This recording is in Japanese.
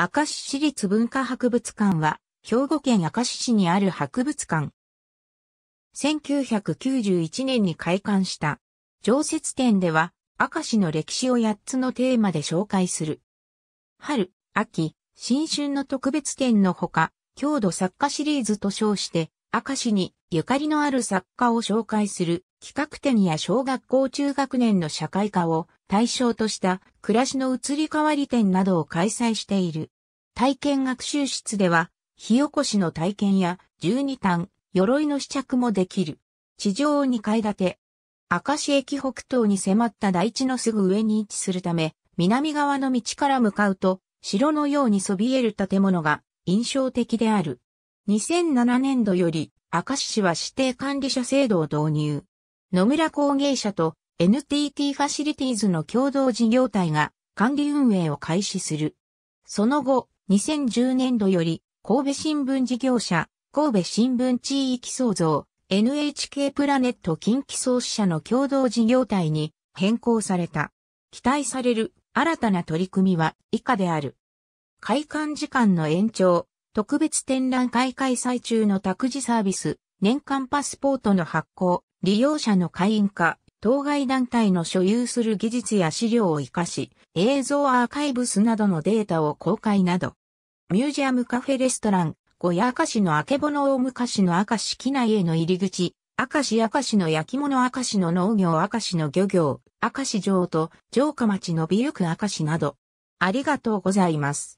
明石市立文化博物館は、兵庫県明石市にある博物館。1991年に開館した。常設展では、明石の歴史を8つのテーマで紹介する。春、秋、新春の特別展のほか、郷土作家シリーズと称して、明石にゆかりのある作家を紹介する企画展や小学校中学年の社会科を対象とした暮らしの移り変わり展などを開催している。体験学習室では、火起こしの体験や、十二単、鎧の試着もできる。地上2階建て。明石駅北東に迫った台地のすぐ上に位置するため、南側の道から向かうと、城のようにそびえる建物が印象的である。2007年度より、明石市は指定管理者制度を導入。野村工芸社と NTT ファシリティーズの共同事業体が管理運営を開始する。その後、2010年度より、神戸新聞事業者、神戸新聞地域創造、NHK プラネット近畿創始者の共同事業体に変更された。期待される新たな取り組みは以下である。開館時間の延長、特別展覧会開催中の託児サービス、年間パスポートの発行、利用者の会員化、当該団体の所有する技術や資料を活かし、映像アーカイブスなどのデータを公開など、ミュージアムカフェレストラン、小屋明石のあけぼの大昔の明石機内への入り口、明石明石の焼き物明石の農業明石の漁業、明石城と城下町のびゆく明石など。ありがとうございます。